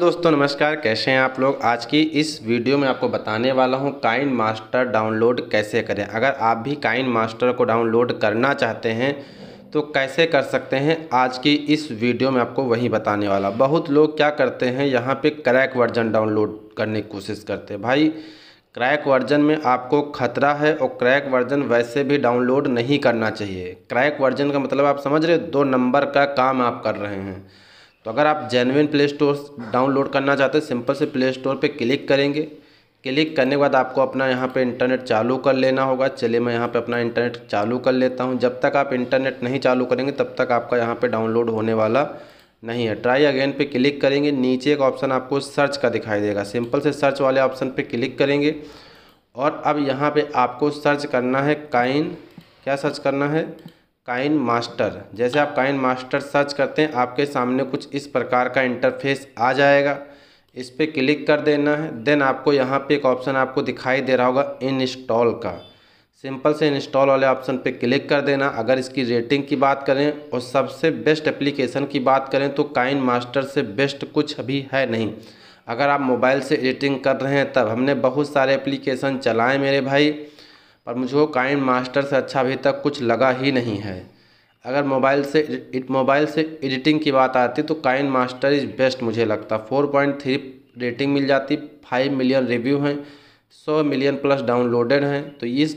दोस्तों नमस्कार कैसे हैं आप लोग आज की इस वीडियो में आपको बताने वाला हूं काइन मास्टर डाउनलोड कैसे करें अगर आप भी काइन मास्टर को डाउनलोड करना चाहते हैं तो कैसे कर सकते हैं आज की इस वीडियो में आपको वही बताने वाला बहुत लोग क्या करते हैं यहां पे क्रैक वर्जन डाउनलोड करने की कोशिश करते हैं भाई क्रैक वर्जन में आपको खतरा है और क्रैक वर्जन वैसे भी डाउनलोड नहीं करना चाहिए क्रैक वर्जन का मतलब आप समझ रहे दो नंबर का काम आप कर रहे हैं तो अगर आप जेनविन प्ले स्टोर डाउनलोड करना चाहते हैं सिंपल से प्ले स्टोर पर क्लिक करेंगे क्लिक करने के बाद आपको अपना यहाँ पे इंटरनेट चालू कर लेना होगा चलिए मैं यहाँ पे अपना इंटरनेट चालू कर लेता हूँ जब तक आप इंटरनेट नहीं चालू करेंगे तब तक आपका यहाँ पे डाउनलोड होने वाला नहीं है ट्राई अगेन पे क्लिक करेंगे नीचे एक ऑप्शन आपको सर्च का दिखाई देगा सिंपल से सर्च वाले ऑप्शन पर क्लिक करेंगे और अब यहाँ पर आपको सर्च करना है काइन क्या सर्च करना है काइन मास्टर जैसे आप काइन मास्टर सर्च करते हैं आपके सामने कुछ इस प्रकार का इंटरफेस आ जाएगा इस पर क्लिक कर देना है देन आपको यहाँ पे एक ऑप्शन आपको दिखाई दे रहा होगा इंस्टॉल का सिंपल से इंस्टॉल वाले ऑप्शन पे क्लिक कर देना अगर इसकी रेटिंग की बात करें और सबसे बेस्ट एप्लीकेशन की बात करें तो काइन मास्टर से बेस्ट कुछ अभी है नहीं अगर आप मोबाइल से एडिटिंग कर रहे हैं तब हमने बहुत सारे एप्लीकेशन चलाएँ मेरे भाई पर मुझे काइन मास्टर से अच्छा अभी तक कुछ लगा ही नहीं है अगर मोबाइल से मोबाइल से एडिटिंग की बात आती तो काइन मास्टर इज़ बेस्ट मुझे लगता फोर पॉइंट थ्री रेटिंग मिल जाती फाइव मिलियन रिव्यू हैं सौ मिलियन प्लस डाउनलोडेड हैं तो इस